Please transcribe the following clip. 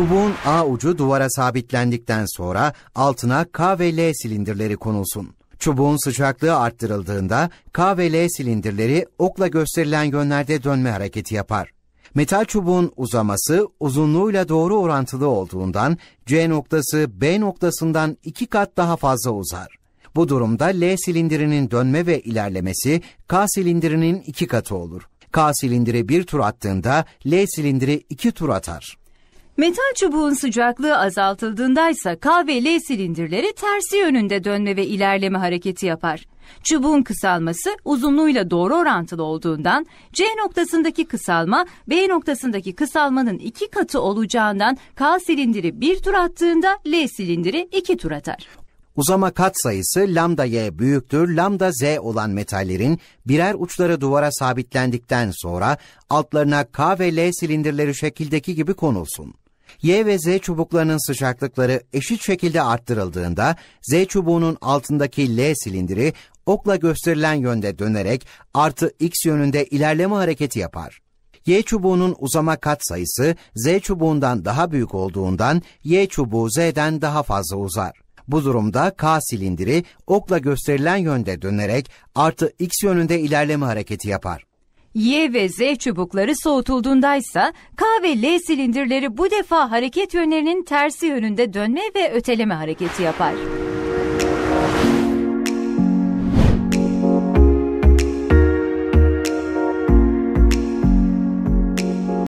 Çubuğun A ucu duvara sabitlendikten sonra altına K ve L silindirleri konulsun. Çubuğun sıcaklığı arttırıldığında K ve L silindirleri okla gösterilen yönlerde dönme hareketi yapar. Metal çubuğun uzaması uzunluğuyla doğru orantılı olduğundan C noktası B noktasından iki kat daha fazla uzar. Bu durumda L silindirinin dönme ve ilerlemesi K silindirinin iki katı olur. K silindiri bir tur attığında L silindiri iki tur atar. Metal çubuğun sıcaklığı azaltıldığında ise K ve L silindirleri tersi yönünde dönme ve ilerleme hareketi yapar. Çubuğun kısalması uzunluğuyla doğru orantılı olduğundan C noktasındaki kısalma B noktasındaki kısalmanın iki katı olacağından K silindiri bir tur attığında L silindiri iki tur atar. Uzama kat sayısı lambda y büyüktür lambda z olan metallerin birer uçları duvara sabitlendikten sonra altlarına K ve L silindirleri şekildeki gibi konulsun. Y ve Z çubuklarının sıcaklıkları eşit şekilde arttırıldığında Z çubuğunun altındaki L silindiri okla gösterilen yönde dönerek artı X yönünde ilerleme hareketi yapar. Y çubuğunun uzama kat sayısı Z çubuğundan daha büyük olduğundan Y çubuğu Z'den daha fazla uzar. Bu durumda K silindiri okla gösterilen yönde dönerek artı X yönünde ilerleme hareketi yapar. Y ve Z çubukları soğutulduğundaysa K ve L silindirleri bu defa hareket yönlerinin tersi yönünde dönme ve öteleme hareketi yapar.